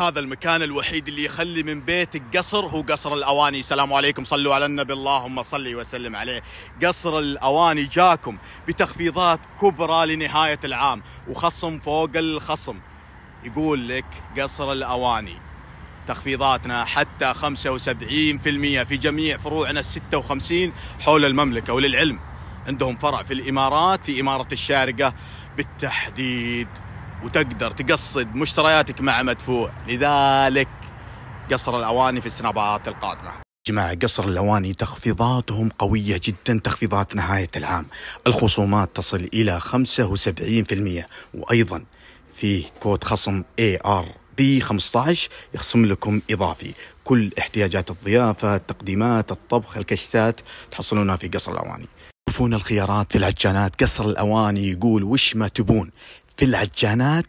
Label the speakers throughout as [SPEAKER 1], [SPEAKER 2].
[SPEAKER 1] هذا المكان الوحيد اللي يخلي من بيتك قصر هو قصر الاواني سلام عليكم صلوا على النبي اللهم صل وسلم عليه قصر الاواني جاكم بتخفيضات كبرى لنهايه العام وخصم فوق الخصم يقول لك قصر الاواني تخفيضاتنا حتى 75% في جميع فروعنا ال 56 حول المملكه وللعلم عندهم فرع في الامارات في اماره الشارقه بالتحديد وتقدر تقصد مشترياتك مع مدفوع لذلك قصر الأواني في السنابات القادمة جماعة قصر الأواني تخفيضاتهم قوية جدا تخفيضات نهاية العام الخصومات تصل إلى 75% وأيضا فيه كود خصم AR بي 15 يخصم لكم اضافي كل احتياجات الضيافه التقديمات الطبخ الكشتات تحصلونها في قصر الاواني تشوفون الخيارات في العجانات قصر الاواني يقول وش ما تبون في العجانات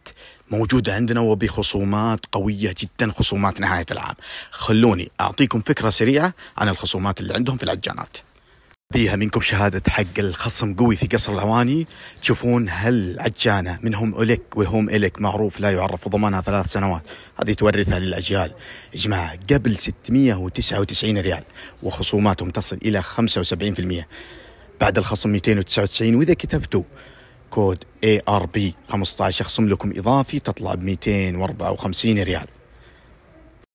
[SPEAKER 1] موجودة عندنا وبخصومات قوية جدا خصومات نهاية العام خلوني أعطيكم فكرة سريعة عن الخصومات اللي عندهم في العجانات فيها منكم شهادة حق الخصم قوي في قصر العواني تشوفون هل عجانة منهم إليك والهوم إليك معروف لا يعرف وضمانها ثلاث سنوات هذه تورثها للأجيال إجماع جماعة قبل 699 ريال وخصوماتهم تصل إلى 75% بعد الخصم 299 وإذا كتبتوا كود اي ار بي 15 خصم لكم اضافي تطلع ب 254 ريال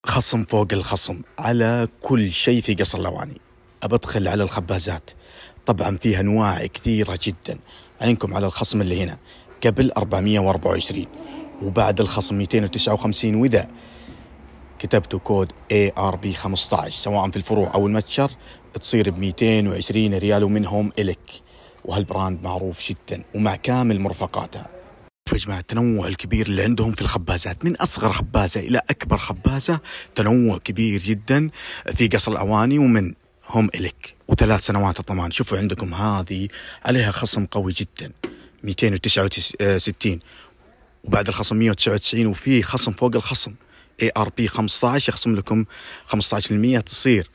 [SPEAKER 1] خصم فوق الخصم على كل شيء في قصر الاواني ابدخل على الخبازات طبعا فيها انواع كثيره جدا عينكم على الخصم اللي هنا قبل 424 وبعد الخصم 259 واذا كتبتوا كود اي ار بي 15 سواء في الفروع او المتجر تصير ب 220 ريال ومنهم الك وهالبراند معروف جدا ومع كامل مرفقاته يا جماعة التنوع الكبير اللي عندهم في الخبازات من أصغر خبازة إلى أكبر خبازة تنوع كبير جدا في قصر الأواني ومن هم إلك وثلاث سنوات الضمان شوفوا عندكم هذه عليها خصم قوي جدا 269 آه، وبعد الخصم 199 وفي خصم فوق الخصم اي ار بي 15 يخصم لكم 15% تصير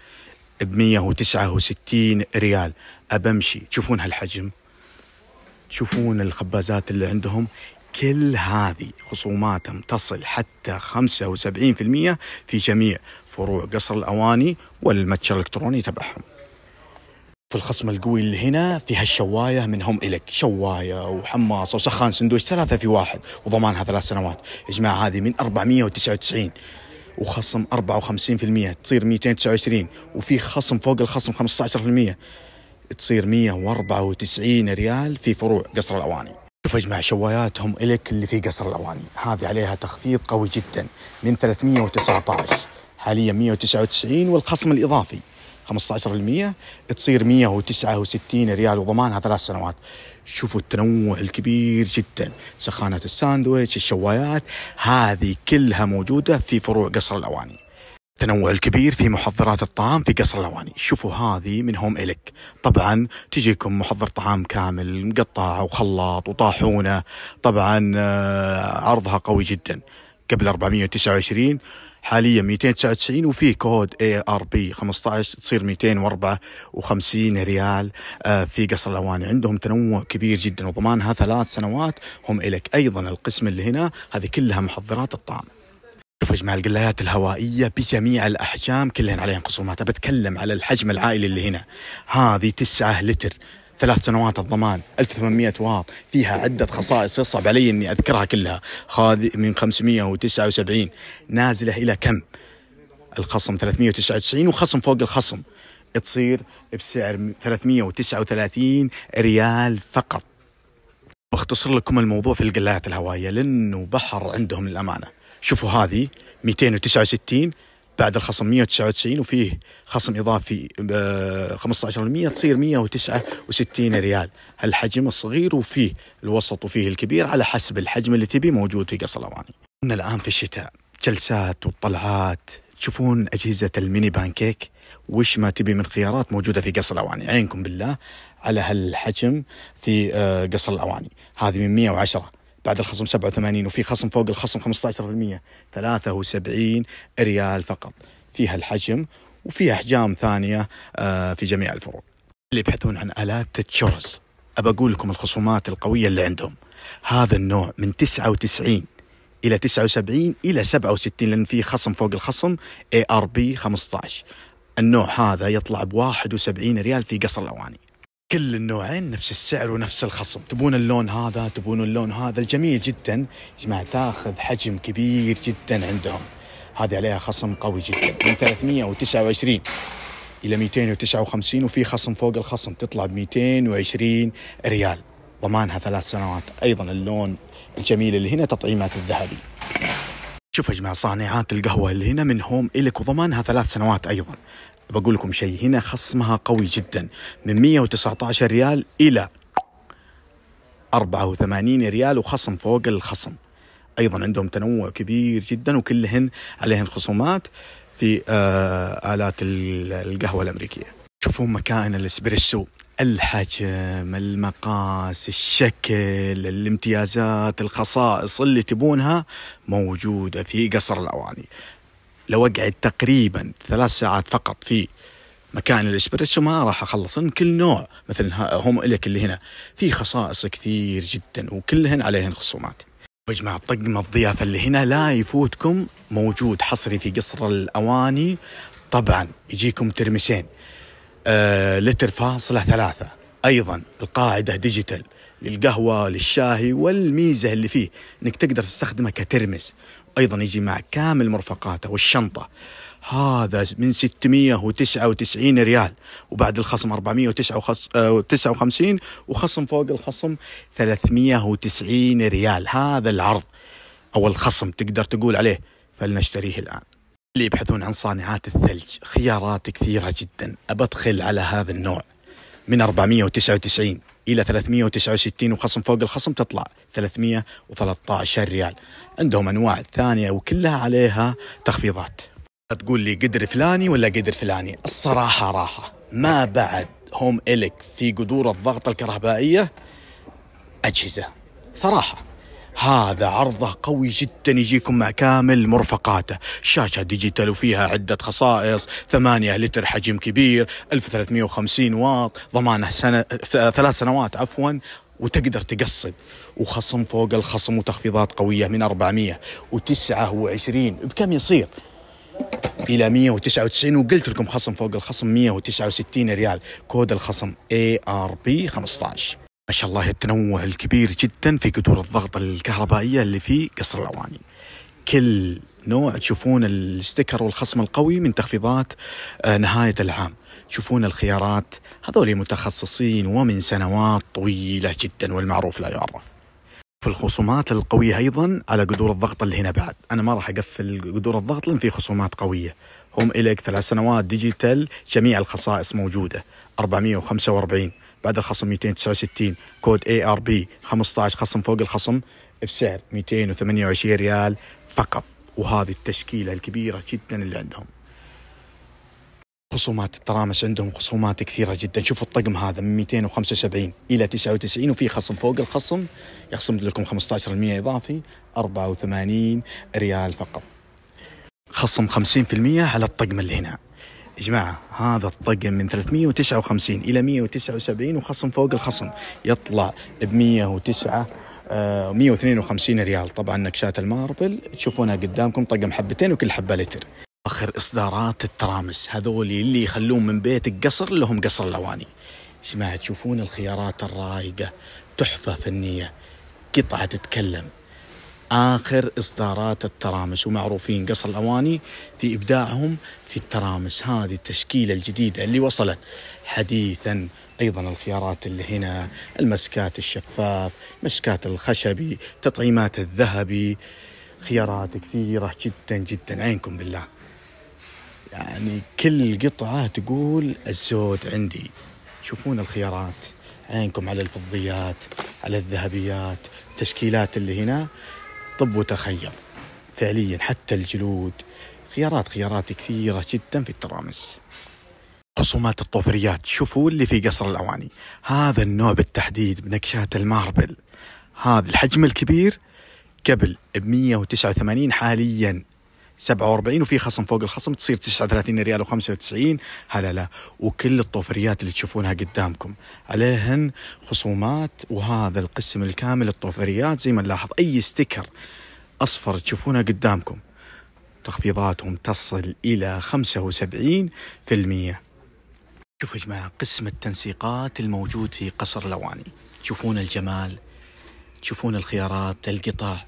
[SPEAKER 1] ب 169 ريال أبمشي تشوفون هالحجم تشوفون الخبازات اللي عندهم كل هذه خصوماتهم تصل حتى 75% في جميع فروع قصر الأواني والمتجر الإلكتروني تبعهم في الخصم القوي اللي هنا في هالشواية منهم إلك شواية وحماصة وسخان سندويش ثلاثة في واحد وضمانها ثلاث سنوات يا جماعة هذه من 499 وخصم 54% تصير 229 وفي خصم فوق الخصم 15% تصير 194 ريال في فروع قصر الاواني شوف اجمع شواياتهم الك اللي في قصر الاواني هذه عليها تخفيض قوي جدا من 319 حاليا 199 والخصم الاضافي 15% تصير 169 ريال وضمانها ثلاث سنوات شوفوا التنوع الكبير جدا سخانة الساندويتش الشوايات هذه كلها موجودة في فروع قصر الأواني التنوع الكبير في محضرات الطعام في قصر الاواني شوفوا هذه من هوم اليك طبعا تجيكم محضر طعام كامل مقطع وخلاط وطاحونه طبعا آه، عرضها قوي جدا قبل 429 حاليا 299 وفي كود اي ار بي 15 تصير 254 ريال آه، في قصر الاواني عندهم تنوع كبير جدا وضمانها ثلاث سنوات هم الك ايضا القسم اللي هنا هذه كلها محضرات الطعام تفرج مع القلايات الهوائية بجميع الأحجام كلهن عليهم خصومات بتكلم على الحجم العائلي اللي هنا هذه تسعة لتر ثلاث سنوات الضمان 1800 واط فيها عدة خصائص يصعب علي أني أذكرها كلها هذه من 579 نازلة إلى كم الخصم 399 وخصم فوق الخصم تصير بسعر 339 ريال فقط بختصر لكم الموضوع في القلايات الهوائية لأنه بحر عندهم للأمانة شوفوا هذه 269 بعد الخصم 199 وفيه خصم اضافي 15% آه، تصير 169 ريال الحجم الصغير وفيه الوسط وفيه الكبير على حسب الحجم اللي تبي موجود في قصر الاواني. احنا الان في الشتاء جلسات وطلعات تشوفون اجهزه الميني بانكيك وش ما تبي من خيارات موجوده في قصر الاواني عينكم بالله على هالحجم في آه، قصر الاواني هذه من 110 بعد الخصم 87 وفي خصم فوق الخصم 15% 73 ريال فقط فيها الحجم وفي احجام ثانيه آه، في جميع الفروع اللي يبحثون عن الات تشورز ابى اقول لكم الخصومات القويه اللي عندهم هذا النوع من 99 الى 79 الى 67 لان في خصم فوق الخصم اي ار بي 15 النوع هذا يطلع ب 71 ريال في قصر الاواني كل النوعين نفس السعر ونفس الخصم تبون اللون هذا تبون اللون هذا الجميل جدا يا جماعة تاخذ حجم كبير جدا عندهم هذه عليها خصم قوي جدا من 329 الى 259 وفي خصم فوق الخصم تطلع ب 220 ريال ضمانها ثلاث سنوات ايضا اللون الجميل اللي هنا تطعيمات الذهبي شوف يا جماعه صانعات القهوه اللي هنا من هوم الك وضمانها ثلاث سنوات ايضا بقول لكم شيء هنا خصمها قوي جدا من 119 ريال إلى 84 ريال وخصم فوق الخصم أيضا عندهم تنوع كبير جدا وكلهن عليهن خصومات في آه، آلات القهوة الأمريكية شوفوا مكائن الإسبريسو الحجم المقاس الشكل الامتيازات الخصائص اللي تبونها موجودة في قصر الأواني لو اقعد تقريبا ثلاث ساعات فقط في مكان الاسبريسو ما راح اخلص كل نوع مثل هم الك اللي هنا في خصائص كثير جدا وكلهن عليهن خصومات. يا جماعة طقم الضيافة اللي هنا لا يفوتكم موجود حصري في قصر الأواني طبعا يجيكم ترمسين آه لتر فاصلة ثلاثة أيضا القاعدة ديجيتال للقهوة للشاهي والميزة اللي فيه أنك تقدر تستخدمه كترمس أيضا يجي مع كامل مرفقاته والشنطة هذا من 699 ريال وبعد الخصم 459 آه، وخصم فوق الخصم 390 ريال هذا العرض أو الخصم تقدر تقول عليه فلنشتريه الآن اللي يبحثون عن صانعات الثلج خيارات كثيرة جدا أبدخل على هذا النوع من 499 الى 369 وخصم فوق الخصم تطلع 313 ريال عندهم انواع ثانيه وكلها عليها تخفيضات تقول لي قدر فلاني ولا قدر فلاني الصراحه راحه ما بعد هوم الك في قدور الضغط الكهربائيه اجهزه صراحه هذا عرضه قوي جدا يجيكم مع كامل مرفقاته شاشة ديجيتال وفيها عدة خصائص 8 لتر حجم كبير 1350 واط ضمانه سنة ثلاث سنوات عفوا وتقدر تقصد وخصم فوق الخصم وتخفيضات قوية من 429 بكم يصير الى 199 وقلت لكم خصم فوق الخصم 169 ريال كود الخصم اي ار بي 15 ما شاء الله التنوع الكبير جدا في قدور الضغط الكهربائية اللي في قصر العواني كل نوع تشوفون الستيكر والخصم القوي من تخفيضات آه، نهاية العام تشوفون الخيارات هذول متخصصين ومن سنوات طويلة جدا والمعروف لا يعرف في الخصومات القوية أيضا على قدور الضغط اللي هنا بعد أنا ما راح أقفل قدور الضغط لأن في خصومات قوية هم إليك ثلاث سنوات ديجيتال جميع الخصائص موجودة 445 بعد الخصم 269 كود اي ار بي 15 خصم فوق الخصم بسعر 228 ريال فقط وهذه التشكيله الكبيره جدا اللي عندهم خصومات الترامس عندهم خصومات كثيره جدا شوفوا الطقم هذا من 275 الى 99 وفي خصم فوق الخصم يخصم لكم 15% اضافي 84 ريال فقط خصم 50% على الطقم اللي هنا يا جماعة هذا الطقم من 359 إلى 179 وخصم فوق الخصم يطلع ب 109 152 ريال طبعا نكشات الماربل تشوفونها قدامكم طقم حبتين وكل حبة لتر اخر اصدارات الترامس هذول اللي يخلون من بيتك قصر لهم قصر الاواني جماعه تشوفون الخيارات الرائقه تحفه فنيه قطعه تتكلم آخر إصدارات الترامس ومعروفين قصر الأواني في إبداعهم في الترامس هذه التشكيلة الجديدة اللي وصلت حديثا أيضا الخيارات اللي هنا المسكات الشفاف مسكات الخشبي تطعيمات الذهبي خيارات كثيرة جدا جدا عينكم بالله يعني كل قطعة تقول الزود عندي تشوفون الخيارات عينكم على الفضيات على الذهبيات التشكيلات اللي هنا طب وتخيل فعليا حتى الجلود خيارات خيارات كثيرة جدا في الترامس خصومات الطوفريات شوفوا اللي في قصر الأواني هذا النوع بالتحديد بنكشات الماربل هذا الحجم الكبير قبل ب 189 حاليا 47 وفي خصم فوق الخصم تصير 39 ريال و95 هلا لا وكل الطوفريات اللي تشوفونها قدامكم عليهن خصومات وهذا القسم الكامل الطوفريات زي ما نلاحظ اي ستيكر اصفر تشوفونه قدامكم تخفيضاتهم تصل الى 75% شوفوا يا جماعة قسم التنسيقات الموجود في قصر لواني تشوفون الجمال تشوفون الخيارات القطع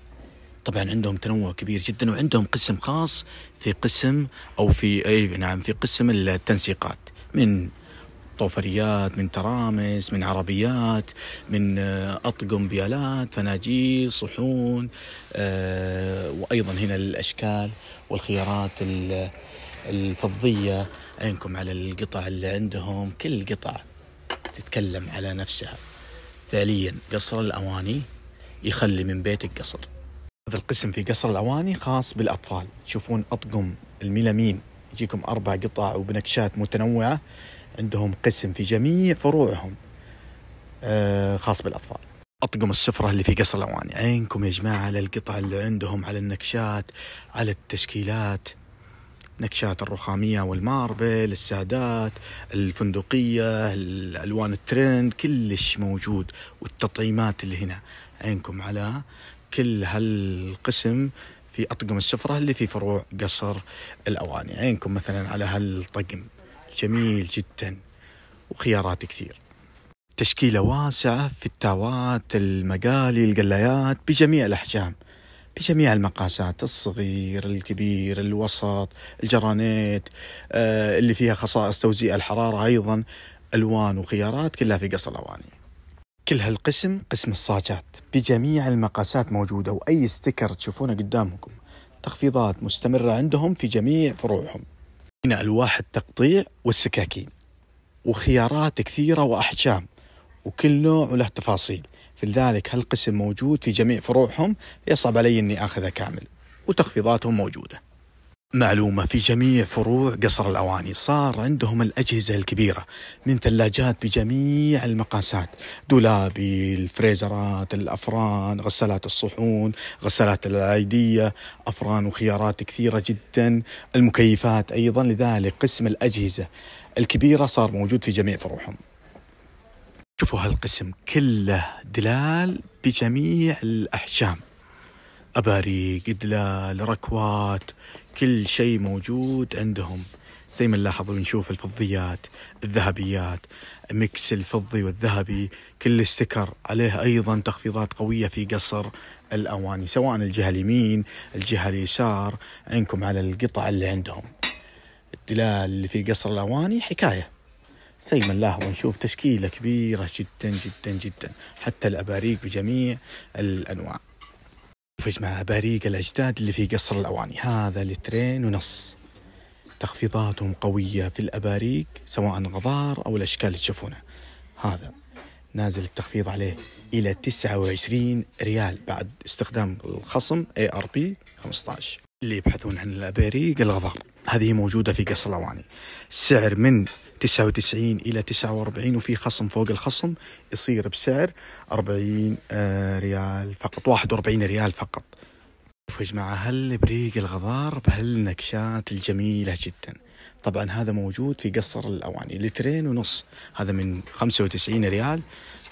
[SPEAKER 1] طبعا عندهم تنوع كبير جدا وعندهم قسم خاص في قسم او في اي نعم في قسم التنسيقات من طوفريات من ترامس من عربيات من آه، اطقم بيالات فناجيل صحون آه، وايضا هنا الاشكال والخيارات الفضيه عينكم على القطع اللي عندهم كل قطع تتكلم على نفسها فعليا قصر الاواني يخلي من بيتك قصر هذا القسم في قصر العواني خاص بالأطفال تشوفون أطقم الميلامين يجيكم أربع قطع وبنكشات متنوعة عندهم قسم في جميع فروعهم آه، خاص بالأطفال أطقم السفرة اللي في قصر العواني عينكم يا جماعة على القطع اللي عندهم على النكشات على التشكيلات نكشات الرخامية والماربل السادات الفندقية الألوان الترند كلش موجود والتطعيمات اللي هنا عينكم على كل هالقسم في أطقم السفرة اللي في فروع قصر الأواني عينكم مثلا على هالطقم جميل جدا وخيارات كثير تشكيلة واسعة في التاوات المقالي القلايات بجميع الأحجام بجميع المقاسات الصغير الكبير الوسط الجرانيت آه، اللي فيها خصائص توزيع الحرارة أيضا ألوان وخيارات كلها في قصر الأواني شكل هالقسم قسم الصاجات بجميع المقاسات موجودة وأي ستيكر تشوفونه قدامكم تخفيضات مستمرة عندهم في جميع فروعهم هنا ألواح التقطيع والسكاكين وخيارات كثيرة وأحجام وكل نوع له تفاصيل فلذلك هالقسم موجود في جميع فروعهم يصعب علي أني أخذه كامل وتخفيضاتهم موجوده معلومة في جميع فروع قصر الأواني صار عندهم الأجهزة الكبيرة من ثلاجات بجميع المقاسات دولابي الفريزرات الأفران غسالات الصحون غسالات الأيدية أفران وخيارات كثيرة جدا المكيفات أيضا لذلك قسم الأجهزة الكبيرة صار موجود في جميع فروعهم شوفوا هالقسم كله دلال بجميع الأحجام أباريق إدلال ركوات كل شيء موجود عندهم زي ما نلاحظ ونشوف الفضيات الذهبيات ميكس الفضي والذهبي كل استكر عليه أيضا تخفيضات قوية في قصر الأواني سواء الجهة اليمين الجهة اليسار عندكم على القطع اللي عندهم الدلال اللي في قصر الأواني حكاية زي ما نلاحظ ونشوف تشكيلة كبيرة جدا جدا جدا حتى الأباريق بجميع الأنواع مع بريق الأجداد اللي في قصر الأواني هذا لترين ونص تخفيضاتهم قوية في الأباريق سواء غضار أو الأشكال اللي تشوفونها هذا نازل التخفيض عليه إلى 29 ريال بعد استخدام الخصم اي ار بي 15 اللي يبحثون عن الأباريق الغضار هذه موجودة في قصر الأواني سعر من 99 إلى 49 وفي خصم فوق الخصم يصير بسعر 40 آه، ريال فقط 41 ريال فقط شوفوا يا جماعة هالبريق الغبار بهالنكشات الجميلة جدا طبعا هذا موجود في قصر الأواني لترين ونص هذا من 95 ريال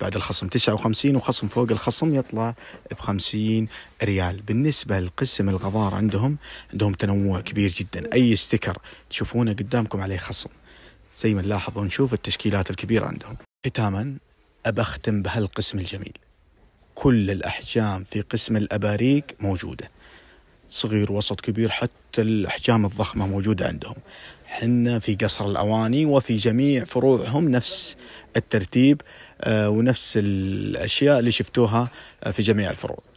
[SPEAKER 1] بعد الخصم 59 وخصم فوق الخصم يطلع ب 50 ريال بالنسبة لقسم الغبار عندهم عندهم تنوع كبير جدا أي ستيكر تشوفونه قدامكم عليه خصم زي ما نلاحظ ونشوف التشكيلات الكبيرة عندهم ختاما أب أختم بهالقسم الجميل كل الأحجام في قسم الأباريق موجودة صغير وسط كبير حتى الأحجام الضخمة موجودة عندهم حنا في قصر الأواني وفي جميع فروعهم نفس الترتيب آه، ونفس الأشياء اللي شفتوها آه، في جميع الفروع